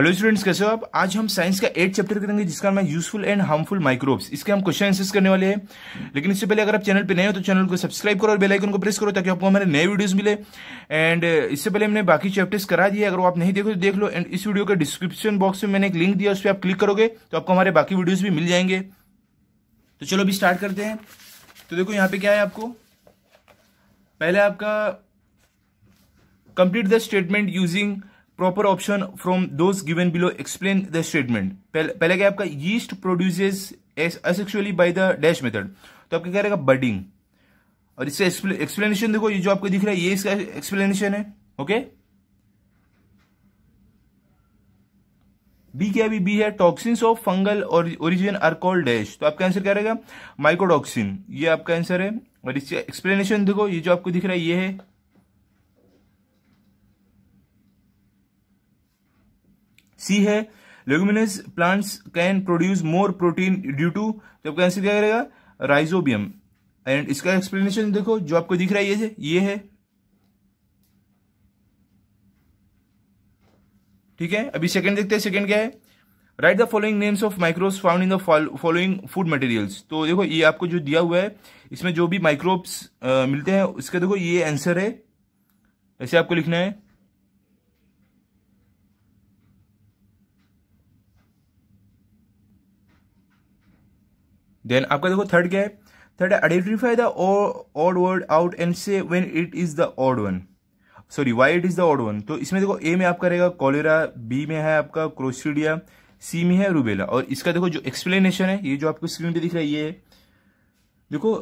hello students कैसे हो आप आज हम साइंस का एट चैप्टर करेंगे जिसका नाम है यूजफुल एंड हार्मफुल माइक्रोब्स इसके हम क्वेश्चन आंसर्स करने वाले हैं लेकिन इससे पहले अगर आप चैनल पे नए हो तो चैनल को सब्सक्राइब करो और बेल आइकन को प्रेस करो ताकि आपको हमारे नए वीडियोस मिले एंड uh, इससे पहले हमने बाकी चैप्टर्स करा दिए अगर आप नहीं देखो तो देख लो एंड इस वीडियो के डिस्क्रिप्शन बॉक्स में मैंने एक लिंक दिया उस पर आप क्लिक करोगे तो आपको हमारे बाकी वीडियोज भी मिल जाएंगे तो चलो अभी स्टार्ट करते हैं तो देखो यहाँ पे क्या है आपको पहले आपका complete the statement using proper option from those given below explain the statement पहले क्या आपका yeast produces asexually by the dash method तो आपका क्या रहेगा बडिंग और इससे एक्सप्लेनेशन देखो ये जो आपको दिख रहा है ये इसका एक्सप्लेनेशन है ओके बी क्या भी बी है टॉक्सिन्स ऑफ फंगल और ओरिजिन आर कॉल्ड डैश तो आपका आंसर क्या रहेगा माइक्रोटॉक्सिन ये आपका आंसर है और इसका एक्सप्लेनेशन देखो ये जो आपको दिख रहा है ये है सी है leguminous plants can produce more protein due to तो आपका आंसर क्या करेगा राइजोबियम एंड इसका एक्सप्लेनेशन देखो जो आपको दिख रहा है ये ये है ठीक है अभी सेकंड देखते हैं सेकंड क्या है write the following names of microbes found in the following food materials तो देखो ये आपको जो दिया हुआ है इसमें जो भी माइक्रोब्स मिलते हैं उसका देखो ये आंसर है ऐसे आपको लिखना है देन आपका देखो थर्ड क्या है third identify the odd word out and say when it is the odd one sorry why it is the odd one तो इसमें देखो ए में आपका रहेगा कॉलेरा बी में है आपका क्रोसिडिया सी में है रूबेला और इसका देखो जो एक्सप्लेनेशन है ये जो आपको स्क्रीन पे दिख रहा है ये है देखो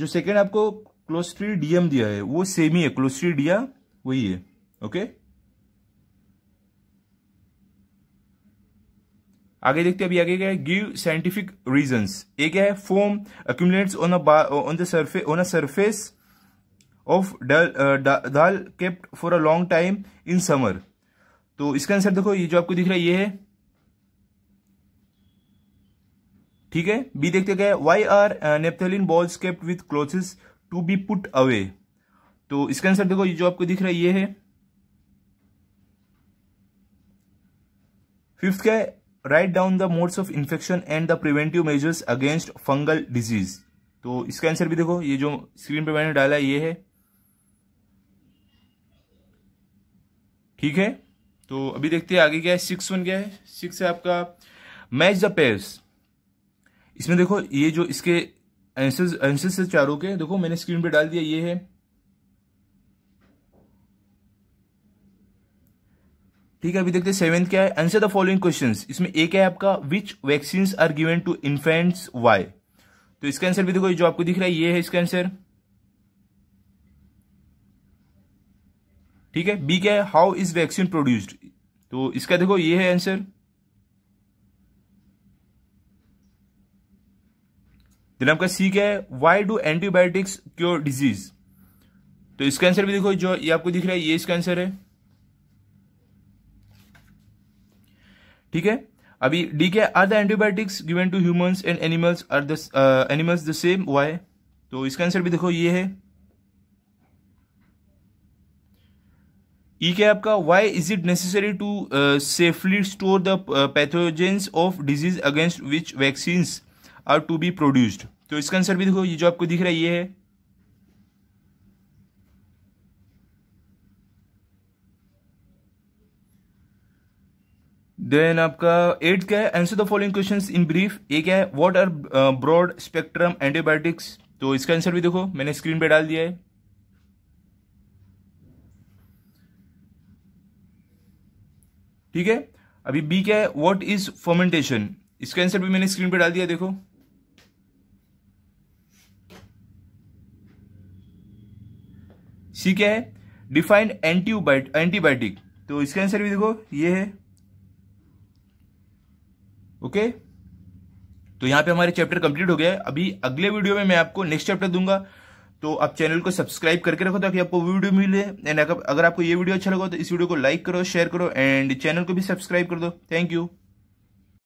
जो सेकेंड आपको क्लोस्ट्रीडियम दिया है वो सेम ही है क्लोस्ट्रीडिया वही है ओके आगे देखते हैं अभी आगे क्या है गिव साइंटिफिक रीजन ये क्या है foam accumulate on on the surface on a surface of dal kept for a long time in summer तो इसका आंसर देखो ये जो आपको दिख रहा है ये है ठीक है बी देखते है why are naphthalene balls kept with clothes to be put away तो इसका आंसर देखो ये जो आपको दिख रहा है ये है फिफ्थ क्या है write down the modes of infection and the preventive measures against fungal disease तो इसका आंसर भी देखो ये जो स्क्रीन पे मैंने डाला ये है ठीक है तो अभी देखते हैं आगे क्या है सिक्स वन क्या है सिक्स है आपका मैच द पेयर्स इसमें देखो ये जो इसके आंसर्स आंसर्स है चारों के देखो मैंने स्क्रीन पे डाल दिया ये है ठीक है अभी देखते सेवेंथ क्या है आंसर द फॉलोइंग क्वेश्चन इसमें एक है आपका which vaccine are given to infants why तो इसका आंसर भी देखो जो आपको दिख रहा है ये है इसका आंसर ठीक है बी क्या है हाउ इज वैक्सीन प्रोड्यूस्ड तो इसका देखो ये है आंसर देन आपका सी क्या है why do antibiotics cure disease तो इसका आंसर भी देखो जो ये आपको दिख रहा है ये इसका आंसर है ठीक है अभी डी क्या are the antibiotics given to humans and animals are the animals the same why तो इसका आंसर भी देखो ये है ई e क्या आपका why is it necessary to safely store the pathogens of disease against which vaccines are to be produced तो इसका आंसर भी देखो ये जो आपको दिख रहा है ये है देन आपका एट क्या है answer the following question in brief A क्या है what are broad spectrum antibiotics तो इसका आंसर भी देखो मैंने स्क्रीन पे डाल दिया है ठीक है अभी बी क्या है वॉट इज फर्मेंटेशन इसका आंसर भी मैंने स्क्रीन पे डाल दिया देखो सी क्या है डिफाइंड एंटीबायोटिक तो इसका आंसर भी देखो ये है ओके तो यहां पे हमारे चैप्टर कंप्लीट हो गया है अभी अगले वीडियो में मैं आपको नेक्स्ट चैप्टर दूंगा तो आप चैनल को सब्सक्राइब करके रखो ताकि आपको वीडियो मिले एंड अगर आपको ये वीडियो अच्छा लगा तो इस वीडियो को लाइक करो शेयर करो एंड चैनल को भी सब्सक्राइब कर दो थैंक यू